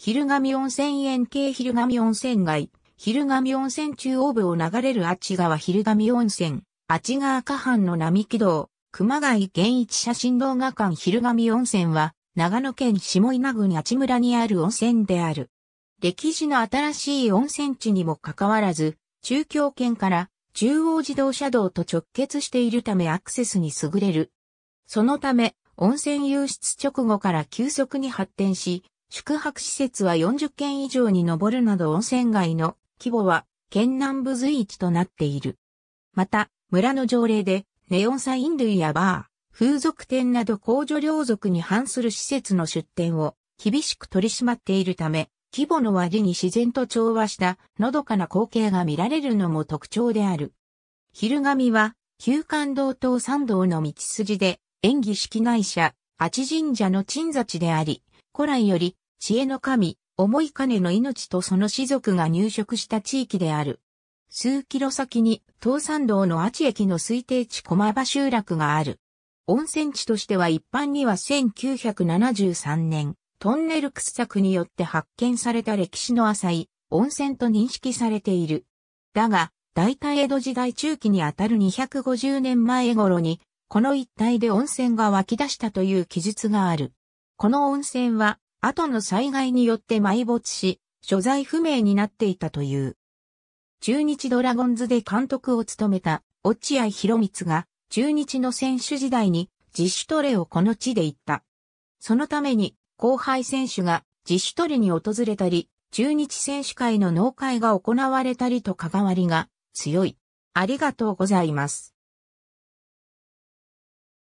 昼神温泉園系昼神温泉街、昼神温泉中央部を流れるあち川昼神温泉、あち川下半の並木道、熊谷現一写真動画館昼神温泉は、長野県下稲郡あ村にある温泉である。歴史の新しい温泉地にもかかわらず、中京圏から中央自動車道と直結しているためアクセスに優れる。そのため、温泉湧出直後から急速に発展し、宿泊施設は40軒以上に上るなど温泉街の規模は県南部随一となっている。また、村の条例でネオンサイン類やバー、風俗店など公助領族に反する施設の出店を厳しく取り締まっているため、規模の割に自然と調和したのどかな光景が見られるのも特徴である。昼神は、旧館道東三道の道筋で、演技式内社、八神社の鎮座地であり、古来より、知恵の神、重い金の命とその士族が入植した地域である。数キロ先に、東山道のアチ駅の推定地駒場集落がある。温泉地としては一般には1973年、トンネル掘削によって発見された歴史の浅い温泉と認識されている。だが、大体江戸時代中期にあたる250年前頃に、この一帯で温泉が湧き出したという記述がある。この温泉は、後の災害によって埋没し、所在不明になっていたという。中日ドラゴンズで監督を務めた落合博光が中日の選手時代に自主トレをこの地で行った。そのために後輩選手が自主トレに訪れたり、中日選手会の農会が行われたりと関わりが強い。ありがとうございます。